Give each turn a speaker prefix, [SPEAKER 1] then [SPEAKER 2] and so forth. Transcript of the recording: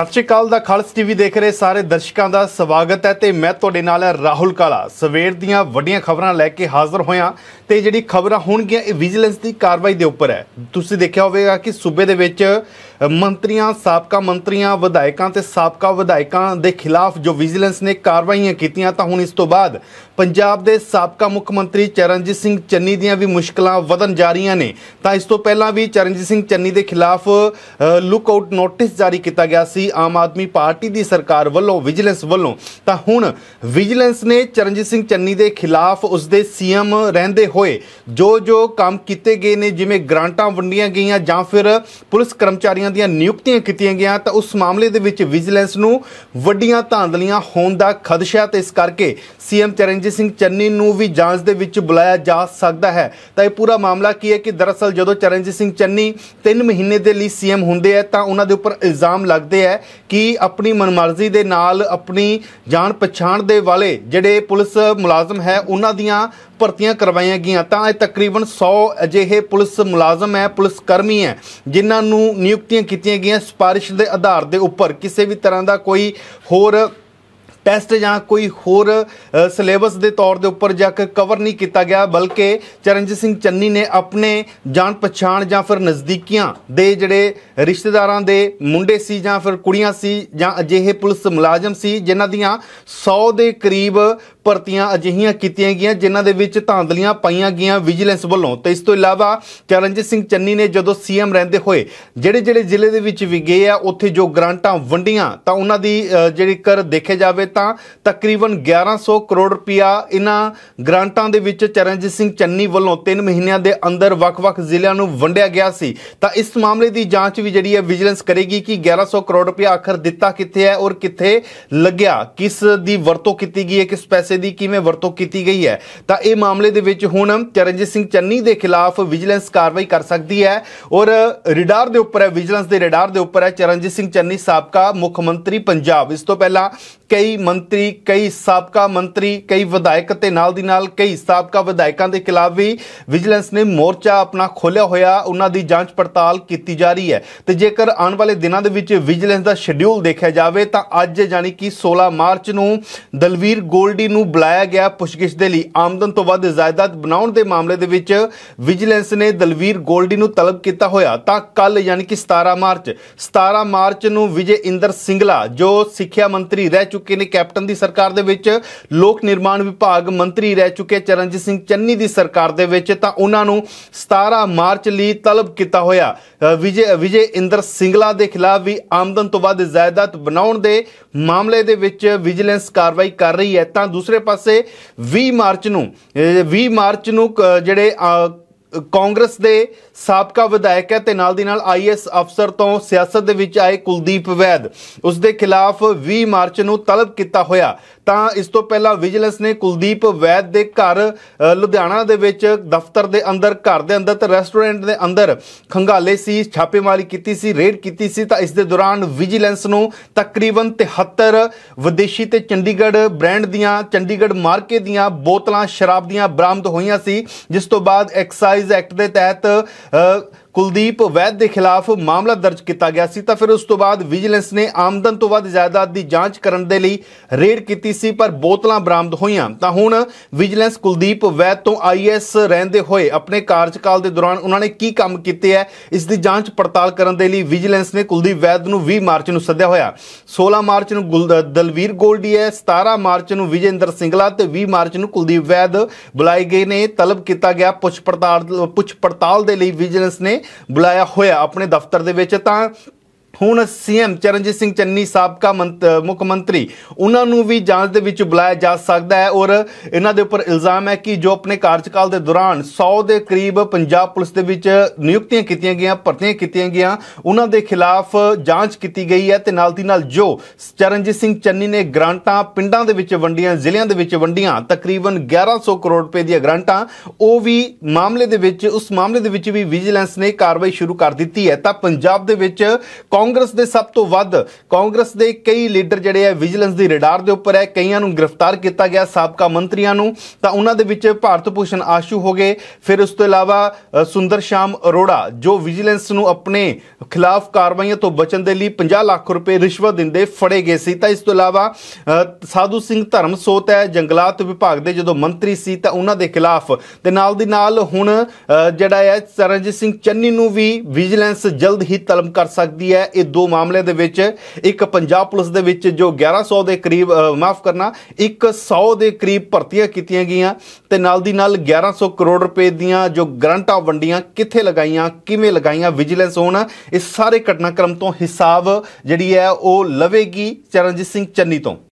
[SPEAKER 1] ਸਤਿ ਸ਼੍ਰੀ ਅਕਾਲ ਦਾ ਖਾਲਸ ਟੀਵੀ ਦੇਖ ਰਹੇ ਸਾਰੇ ਦਰਸ਼ਕਾਂ ਦਾ ਸਵਾਗਤ ਹੈ ਤੇ ਮੈਂ ਤੁਹਾਡੇ ਨਾਲ ਹਾਂ ਰਾਹੁਲ ਕਾਲਾ ਸਵੇਰ ਦੀਆਂ ਵੱਡੀਆਂ ਖਬਰਾਂ ਲੈ ਕੇ ਹਾਜ਼ਰ ਹੋਇਆ ਤੇ ਜਿਹੜੀ ਖਬਰਾਂ ਹੋਣਗੀਆਂ ਇਹ ਵਿਜੀਲੈਂਸ ਦੀ ਕਾਰਵਾਈ ਦੇ ਉੱਪਰ ਹੈ ਤੁਸੀਂ ਦੇਖਿਆ ਹੋਵੇਗਾ ਕਿ ਸੂਬੇ ਦੇ ਵਿੱਚ ਮੰਤਰੀਆਂ ਸਾਬਕਾ ਮੰਤਰੀਆਂ ਵਿਧਾਇਕਾਂ ਤੇ ਸਾਬਕਾ ਵਿਧਾਇਕਾਂ ਦੇ ਖਿਲਾਫ ਜੋ ਵਿਜੀਲੈਂਸ ਨੇ ਕਾਰਵਾਈਆਂ ਕੀਤੀਆਂ ਤਾਂ ਹੁਣ ਇਸ ਤੋਂ ਬਾਅਦ ਪੰਜਾਬ ਦੇ ਸਾਬਕਾ ਮੁੱਖ ਮੰਤਰੀ ਚਰਨਜੀਤ ਸਿੰਘ ਚੰਨੀ ਦੀਆਂ ਵੀ ਮੁਸ਼ਕਲਾਂ ਵਧਣ ਜਾ ਰਹੀਆਂ ਨੇ ਤਾਂ ਇਸ ਤੋਂ ਪਹਿਲਾਂ ਵੀ ਚਰਨਜੀਤ ਸਿੰਘ ਚੰਨੀ ਦੇ ਖਿਲਾਫ ਲੁੱਕ ਆਊਟ ਨੋਟਿਸ ਜਾਰੀ ਕੀਤਾ ਗਿਆ ਸੀ ਦੀ ਆਮ ਆਦਮੀ ਪਾਰਟੀ ਦੀ ਸਰਕਾਰ ਵੱਲੋਂ ਵਿਜੀਲੈਂਸ ਵੱਲੋਂ ਤਾਂ ਹੁਣ ਵਿਜੀਲੈਂਸ ਨੇ ਚਰਨਜੀਤ ਸਿੰਘ ਚੰਨੀ ਦੇ ਖਿਲਾਫ ਉਸ ਦੇ ਸੀਐਮ ਰਹਿੰਦੇ ਹੋਏ ਜੋ ਜੋ ਕੰਮ ਕੀਤੇ ਗਏ ਨੇ ਜਿਵੇਂ ਗ੍ਰਾਂਟਾਂ ਵੰਡੀਆਂ ਗਈਆਂ ਜਾਂ ਫਿਰ ਪੁਲਿਸ ਕਰਮਚਾਰੀਆਂ ਦੀਆਂ ਨਿਯੁਕਤੀਆਂ ਕੀਤੀਆਂ ਗਈਆਂ ਤਾਂ ਉਸ ਮਾਮਲੇ ਦੇ ਵਿੱਚ ਵਿਜੀਲੈਂਸ ਨੂੰ ਵੱਡੀਆਂ ਧਾਂਦਲੀਆਂ ਹੋਣ ਦਾ ਖਦਸ਼ਾ ਤੇ ਇਸ ਕਰਕੇ ਸੀਐਮ ਚਰਨਜੀਤ ਸਿੰਘ ਚੰਨੀ ਨੂੰ ਵੀ ਜਾਂਚ ਦੇ ਵਿੱਚ ਬੁਲਾਇਆ ਜਾ ਸਕਦਾ ਹੈ ਤਾਂ ਇਹ ਪੂਰਾ ਮਾਮਲਾ ਕੀ ਹੈ ਕਿ ਦਰਅਸਲ ਜਦੋਂ ਚਰਨਜੀਤ ਸਿੰਘ ਚੰਨੀ 3 ਮਹੀਨੇ ਦੇ ਲਈ ਸੀਐਮ ਹੁੰਦੇ ਆ ਤਾਂ ਉਹਨਾਂ ਦੇ ਉੱਪਰ ਇਲਜ਼ਾਮ ਲੱਗਦੇ ਆ ਹੈ ਕਿ ਆਪਣੀ ਮਨਮਰਜ਼ੀ ਦੇ ਨਾਲ ਆਪਣੀ ਜਾਣ ਪਛਾਣ ਦੇ ਵਾਲੇ ਜਿਹੜੇ ਪੁਲਿਸ ਮੁਲਾਜ਼ਮ ਹੈ ਉਹਨਾਂ ਦੀਆਂ ਭਰਤੀਆਂ ਕਰਵਾਈਆਂ ਗਈਆਂ ਤਾਂ ਇਹ ਤਕਰੀਬਨ 100 ਅਜਿਹੇ ਪੁਲਿਸ ਮੁਲਾਜ਼ਮ ਹੈ ਪੁਲਿਸ ਕਰਮੀ ਹੈ ਜਿਨ੍ਹਾਂ ਨੂੰ ਨਿਯੁਕਤੀਆਂ ਕੀਤੀਆਂ ਗਈਆਂ ਸਿਫਾਰਿਸ਼ ਦੇ ਆਧਾਰ ਦੇ ਉੱਪਰ ਕਿਸੇ ਵੀ ਤਰ੍ਹਾਂ ਦਾ ਕੋਈ ਹੋਰ ਟੈਸਟ ਜਾਂ ਕੋਈ ਹੋਰ ਸਿਲੇਬਸ ਦੇ ਤੌਰ ਦੇ ਉੱਪਰ ਜਾਂ ਕਵਰ ਨਹੀਂ ਕੀਤਾ ਗਿਆ ਬਲਕਿ ਚਰਨਜੀਤ ਸਿੰਘ ਚੰਨੀ ਨੇ ਆਪਣੇ ਜਾਣ ਪਛਾਣ ਜਾਂ ਫਿਰ ਨਜ਼ਦੀਕੀਆਂ ਦੇ ਜਿਹੜੇ ਰਿਸ਼ਤੇਦਾਰਾਂ ਦੇ ਮੁੰਡੇ ਸੀ ਜਾਂ ਫਿਰ ਕੁੜੀਆਂ ਸੀ ਜਾਂ ਅਜਿਹੇ ਪੁਲਿਸ ਮੁਲਾਜ਼ਮ ਸੀ ਜਿਨ੍ਹਾਂ ਦੀਆਂ 100 ਦੇ ਕਰੀਬ ਭਰਤੀਆਂ ਅਜਿਹੀਆਂ ਕੀਤੀਆਂ ਗਈਆਂ ਜਿਨ੍ਹਾਂ ਦੇ ਵਿੱਚ ਧਾਂਦਲੀਆਂ ਪਾਈਆਂ ਗਈਆਂ ਵਿਜੀਲੈਂਸ ਵੱਲੋਂ ਤੇ ਇਸ ਤੋਂ ਇਲਾਵਾ ਚਰਨਜੀਤ ਸਿੰਘ ਚੰਨੀ ਨੇ ਜਦੋਂ ਸੀਐਮ ਰਹਿੰਦੇ ਹੋਏ ਜਿਹੜੇ ਜਿਹੜੇ ਜ਼ਿਲ੍ਹੇ ਦੇ ਵਿੱਚ ਵੀ ਗਏ ਆ ਉੱਥੇ ਜੋ ਗ੍ਰਾਂਟਾਂ ਵੰਡੀਆਂ ਤਾਂ ਉਹਨਾਂ ਦੀ ਜਿਹੜੀ ਕਰ ਦੇਖੇ ਜਾਵੇ ਤਾਂ ਤਕਰੀਬਨ 1100 ਕਰੋੜ ਰੁਪਇਆ ਇਹਨਾਂ ਗ੍ਰਾਂਟਾਂ ਦੇ ਵਿੱਚ ਚਰਨਜੀਤ ਸਿੰਘ ਚੰਨੀ ਵੱਲੋਂ 3 ਮਹੀਨਿਆਂ ਦੇ ਅੰਦਰ ਵੱਖ-ਵੱਖ ਜ਼ਿਲ੍ਹਿਆਂ ਨੂੰ ਵੰਡਿਆ ਗਿਆ ਸੀ ਤਾਂ ਇਸ ਮਾਮਲੇ ਦੀ ਜਾਂਚ ਵੀ ਜਿਹੜੀ ਹੈ ਵਿਜੀਲੈਂਸ ਕਰੇਗੀ ਕਿ 1100 ਕਰੋੜ ਰੁਪਇਆ ਆਖਰ ਦਿੱਤਾ ਕਿੱਥੇ ਹੈ ਔਰ ਕਿੱਥੇ ਲੱਗਿਆ ਕਿਸ ਦੀ ਵਰਤੋਂ ਕੀਤੀ ਗਈ ਹੈ ਕਿਸ ਪੈਸੇ ਦੀ ਕਿਵੇਂ ਵਰਤੋਂ ਕੀਤੀ ਗਈ ਹੈ ਤਾਂ ਇਹ ਮਾਮਲੇ ਦੇ ਵਿੱਚ ਹੁਣ ਚਰਨਜੀਤ ਸਿੰਘ ਚੰਨੀ ਦੇ ਖਿਲਾਫ ਵਿਜੀਲੈਂਸ ਕਾਰਵਾਈ ਕਰ ਸਕਦੀ ਹੈ ਔਰ ਰਡਾਰ ਦੇ ਉੱਪਰ ਹੈ ਵਿਜੀਲੈਂਸ ਦੇ ਰਡਾਰ ਦੇ ਉੱਪਰ ਹੈ ਚਰਨਜੀਤ ਸਿੰਘ ਚੰਨੀ ਸਾਬਕਾ ਮੁੱਖ ਮੰਤਰੀ ਪੰਜਾਬ ਇਸ ਤੋਂ ਪਹਿਲਾਂ ਕਈ ਮੰਤਰੀ ਕਈ ਸਾਬਕਾ ਮੰਤਰੀ ਕਈ ਵਿਧਾਇਕ ਤੇ ਨਾਲ ਦੀ ਨਾਲ ਕਈ ਸਾਬਕਾ ਵਿਧਾਇਕਾਂ ਦੇ ਖਿਲਾਫ ਵੀ ਵਿਜੀਲੈਂਸ ਨੇ ਮੋਰਚਾ ਆਪਣਾ ਖੋਲ੍ਹਿਆ ਹੋਇਆ ਉਹਨਾਂ ਦੀ ਜਾਂਚ ਪੜਤਾਲ ਕੀਤੀ ਜਾ ਰਹੀ ਹੈ ਤੇ ਜੇਕਰ ਆਉਣ ਵਾਲੇ ਦਿਨਾਂ ਦੇ ਵਿੱਚ ਵਿਜੀਲੈਂਸ ਦਾ ਸ਼ਡਿਊਲ ਦੇਖਿਆ ਜਾਵੇ ਤਾਂ ਅੱਜ ਯਾਨੀ ਕਿ 16 ਮਾਰਚ ਨੂੰ ਦਲਵੀਰ ਗੋਲਡੀ ਨੂੰ ਨੂੰ ਬੁਲਾਇਆ ਗਿਆ ਪੁੱਛਗਿੱਛ ਦੇ ਲਈ ਆਮਦਨ ਤੋਂ ਵੱਧ ਜਾਇਦਾਦ ਬਣਾਉਣ ਦੇ ਮਾਮਲੇ ਦੇ ਵਿੱਚ ਵਿਜੀਲੈਂਸ ਨੇ ਦਲਵੀਰ ਗੋਲਡੀ ਨੂੰ ਤਲਬ ਕੀਤਾ ਹੋਇਆ ਤਾਂ ਕੱਲ ਯਾਨੀ ਕਿ 17 ਮਾਰਚ 17 ਮਾਰਚ ਨੂੰ ਵਿਜੇ ਇੰਦਰ ਸਿੰਗਲਾ ਜੋ ਸਿੱਖਿਆ ਮੰਤਰੀ ਰਹਿ ਚੁੱਕੇ ਨੇ ਕੈਪਟਨ ਦੀ ਸਰਕਾਰ ਦੇ ਵਿੱਚ ਲੋਕ ਨਿਰਮਾਣ ਵਿਭਾਗ ਮੰਤਰੀ ਰਹਿ ਚੁੱਕੇ ਚਰਨਜੀਤ ਸਿੰਘ ਚੰਨੀ ਦੀ ਸਰਕਾਰ ਦੇ ਵਿੱਚ ਤਾਂ ਉਹਨਾਂ ਨੂੰ 17 ਮਾਰਚ ਲਈ ਤਲਬ ਕੀਤਾ ਹੋਇਆ ਵਿਜੇ ਵਿਜੇ ਇੰਦਰ ਸਿੰਗਲਾ ਦੇ ਖਿਲਾਫ ਵੀ ਆਮਦਨ ਤੋਂ ਵੱਧ ਜਾਇਦਾਦ ਬਣਾਉਣ ਦੇ ਮਾਮਲੇ ਦੇ ਵਿੱਚ ਵਿਜੀਲੈਂਸ ਕਾਰਵਾਈ ਕਰ ਰਹੀ ਹੈ ਤਾਂ ਦੂਸਰੇ ਦੂਸਰੇ ਪਾਸੇ 20 ਮਾਰਚ ਨੂੰ 20 ਮਾਰਚ ਨੂੰ ਜਿਹੜੇ ਕਾਂਗਰਸ ਦੇ ਸਾਬਕਾ ਵਿਧਾਇਕ ਹੈ ਤੇ ਨਾਲ ਦੀ ਨਾਲ ਆਈਐਸ ਅਫਸਰ ਤੋਂ ਸਿਆਸਤ ਦੇ ਵਿੱਚ ਆਏ ਕੁਲਦੀਪ ਵੈਦ ਉਸ ਦੇ ਖਿਲਾਫ 20 ਮਾਰਚ ਨੂੰ ਤਲਬ ਕੀਤਾ ਹੋਇਆ ਤਾਂ ਇਸ ਤੋਂ ਪਹਿਲਾਂ ਵਿਜੀਲੈਂਸ ਨੇ ਕੁਲਦੀਪ ਵੈਦ ਦੇ ਘਰ ਲੁਧਿਆਣਾ ਦੇ ਵਿੱਚ ਦਫ਼ਤਰ ਦੇ ਅੰਦਰ ਘਰ ਦੇ ਅੰਦਰ ਤੇ ਰੈਸਟੋਰੈਂਟ ਦੇ ਅੰਦਰ ਖੰਗਾਲੇ ਸੀ ਛਾਪੇਮਾਰੀ ਕੀਤੀ ਸੀ ਰੇਡ ਕੀਤੀ ਸੀ ਤਾਂ ਇਸ ਦੇ ਦੌਰਾਨ ਵਿਜੀਲੈਂਸ ਨੂੰ ਤਕਰੀਬਨ 73 ਵਿਦੇਸ਼ੀ ਤੇ ਚੰਡੀਗੜ੍ਹ ਬ੍ਰਾਂਡ ਦੀਆਂ ਚੰਡੀਗੜ੍ਹ ਮਾਰਕੇ ਦੀਆਂ ਬੋਤਲਾਂ ਸ਼ਰਾਬ ਦੀਆਂ ਬਰਾਮਦ ਹੋਈਆਂ ਸੀ ਜਿਸ ਤੋਂ ਬਾਅਦ ਐਕਸਾਈ ਐਕਟ ਦੇ ਤਹਿਤ ਕੁਲਦੀਪ ਵੈਦ ਦੇ ਖਿਲਾਫ ਮਾਮਲਾ ਦਰਜ ਕੀਤਾ ਗਿਆ ਸੀ ਤਾਂ ਫਿਰ ਉਸ ਤੋਂ ਬਾਅਦ ਵਿਜੀਲੈਂਸ ਨੇ ਆਮਦਨ ਤੋਂ ਵੱਧ ਜਾਇਦਾਦ ਦੀ ਜਾਂਚ ਕਰਨ ਦੇ ਲਈ ਰੇਡ ਕੀਤੀ ਸੀ ਪਰ ਬੋਤਲਾਂ ਬਰਾਮਦ ਹੋਈਆਂ ਤਾਂ ਹੁਣ ਵਿਜੀਲੈਂਸ ਕੁਲਦੀਪ ਵੈਦ ਤੋਂ ਆਈਐਸ ਰਹਿੰਦੇ ਹੋਏ ਆਪਣੇ ਕਾਰਜਕਾਲ ਦੇ ਦੌਰਾਨ ਉਹਨਾਂ ਨੇ ਕੀ ਕੰਮ ਕੀਤੇ ਹੈ ਇਸ ਦੀ ਜਾਂਚ ਪੜਤਾਲ ਕਰਨ ਦੇ ਲਈ ਵਿਜੀਲੈਂਸ ਨੇ ਕੁਲਦੀਪ ਵੈਦ ਨੂੰ 20 ਮਾਰਚ ਨੂੰ ਸੱਦਿਆ ਹੋਇਆ 16 ਮਾਰਚ ਨੂੰ ਦਲਵੀਰ ਗੋਲਡੀ ਹੈ 17 ਮਾਰਚ ਨੂੰ ਵਿਜੇਂਦਰ ਸਿੰਗਲਾ ਤੇ 20 ਮਾਰਚ ਨੂੰ ਕੁਲਦੀਪ ਵੈਦ ਬੁਲਾਏ ਗਏ ਨੇ ਤਲਬ ਕੀਤਾ ਗਿਆ ਪੁੱਛ ਪੜਤਾਲ ਪੁੱਛ ਪੜਤਾਲ ਦੇ ਲਈ ਵਿਜੀਲੈਂਸ ਨੇ ਬੁਲਾਇਆ ਹੋਇਆ ਆਪਣੇ ਦਫ਼ਤਰ ਦੇ ਵਿੱਚ ਤਾਂ ਹੁਣ ਸੀਐਮ ਚਰਨਜੀਤ ਸਿੰਘ ਚੰਨੀ ਸਾਬਕਾ ਮੁੱਖ ਮੰਤਰੀ ਉਹਨਾਂ ਨੂੰ ਵੀ ਜਾਂਚ ਦੇ ਵਿੱਚ ਬੁਲਾਇਆ ਜਾ ਸਕਦਾ ਹੈ ਔਰ ਇਹਨਾਂ ਦੇ ਉੱਪਰ ਇਲਜ਼ਾਮ ਹੈ ਕਿ ਜੋ ਆਪਣੇ ਕਾਰਜਕਾਲ ਦੇ ਦੌਰਾਨ 100 ਦੇ ਕਰੀਬ ਪੰਜਾਬ ਪੁਲਿਸ ਦੇ ਵਿੱਚ ਨਿਯੁਕਤੀਆਂ ਕੀਤੀਆਂ ਗਈਆਂ ਭਰਤੀਆਂ ਕੀਤੀਆਂ ਗਈਆਂ ਉਹਨਾਂ ਦੇ ਖਿਲਾਫ ਜਾਂਚ ਕੀਤੀ ਗਈ ਹੈ ਤੇ ਨਾਲ ਦੀ ਨਾਲ ਜੋ ਚਰਨਜੀਤ ਸਿੰਘ ਚੰਨੀ ਨੇ ਗ੍ਰਾਂਟਾਂ ਪਿੰਡਾਂ ਦੇ ਵਿੱਚ ਵੰਡੀਆਂ ਜ਼ਿਲ੍ਹਿਆਂ ਦੇ ਵਿੱਚ ਵੰਡੀਆਂ ਤਕਰੀਬਨ 1100 ਕਰੋੜ ਰੁਪਏ ਦੀਆਂ ਗ੍ਰਾਂਟਾਂ ਉਹ ਵੀ ਮਾਮਲੇ ਦੇ ਵਿੱਚ ਉਸ ਮਾਮਲੇ ਦੇ ਵਿੱਚ ਵੀ ਵਿਜੀਲੈਂਸ ਨੇ ਕਾਰਵਾਈ ਸ਼ੁਰੂ ਕਰ ਦਿੱਤੀ ਹੈ ਤਾਂ ਪੰਜਾਬ ਦੇ ਵਿੱਚ ਕਾਂਗਰਸ ਦੇ ਸਭ ਤੋਂ ਵੱਧ ਕਾਂਗਰਸ ਦੇ ਕਈ ਲੀਡਰ ਜਿਹੜੇ ਆ ਵਿਜੀਲੈਂਸ ਦੀ ਰਡਾਰ ਦੇ ਉੱਪਰ ਹੈ ਕਈਆਂ ਨੂੰ ਗ੍ਰਿਫਤਾਰ ਕੀਤਾ ਗਿਆ ਸਾਬਕਾ ਮੰਤਰੀਆਂ ਨੂੰ ਤਾਂ ਉਹਨਾਂ ਦੇ ਵਿੱਚ ਭਾਰਤ ਭੂਸ਼ਣ ਆਸ਼ੂ ਹੋ ਗਏ ਫਿਰ ਉਸ ਤੋਂ ਇਲਾਵਾ ਸੁੰਦਰ ਸ਼ਾਮ ਅਰੋੜਾ ਜੋ ਵਿਜੀਲੈਂਸ ਨੂੰ ਆਪਣੇ ਖਿਲਾਫ ਕਾਰਵਾਈਆਂ ਤੋਂ ਬਚਣ ਦੇ ਲਈ 50 ਲੱਖ ਰੁਪਏ ਰਿਸ਼ਵਤ ਦਿੰਦੇ ਫੜੇ ਗਏ ਸੀ ਤਾਂ ਇਸ ਤੋਂ ਇਲਾਵਾ ਸਾਧੂ ਸਿੰਘ ਧਰਮਸੋਤ ਹੈ ਜੰਗਲਾਤ ਵਿਭਾਗ ਦੇ ਜਦੋਂ ਮੰਤਰੀ ਸੀ ਤਾਂ ਉਹਨਾਂ ਦੇ ਖਿਲਾਫ ਤੇ ਨਾਲ ਦੀ ਨਾਲ ਹੁਣ ਜਿਹੜਾ ਹੈ ਸਰਨਜੀਤ ਸਿੰਘ ਚੰਨੀ ਨੂੰ ਵੀ ਵਿਜੀਲੈਂਸ ਜਲਦ ਹੀ ਤਲਬ ਕਰ ਸਕਦੀ ਹੈ ਇਹ ਦੋ ਮਾਮਲੇ ਦੇ ਵਿੱਚ ਇੱਕ ਪੰਜਾਬ ਪੁਲਿਸ ਦੇ ਵਿੱਚ ਜੋ 1100 ਦੇ ਕਰੀਬ ਮਾਫ ਕਰਨਾ 100 ਦੇ ਕਰੀਬ ਭਰਤੀਆਂ ਕੀਤੀਆਂ ਗਈਆਂ ਤੇ ਨਾਲ ਦੀ ਨਾਲ 1100 ਕਰੋੜ ਰੁਪਏ ਦੀਆਂ ਜੋ ਗਰੰਟਾਂ ਵੰਡੀਆਂ ਕਿੱਥੇ ਲਗਾਈਆਂ ਕਿਵੇਂ ਲਗਾਈਆਂ ਵਿਜੀਲੈਂਸ ਹੋਣਾ ਇਸ ਸਾਰੇ ਘਟਨਾਕ੍ਰਮ ਤੋਂ ਹਿਸਾਬ ਜਿਹੜੀ ਹੈ ਉਹ ਲਵੇਗੀ ਚਰਨਜੀਤ ਸਿੰਘ ਚੰਨੀ ਤੋਂ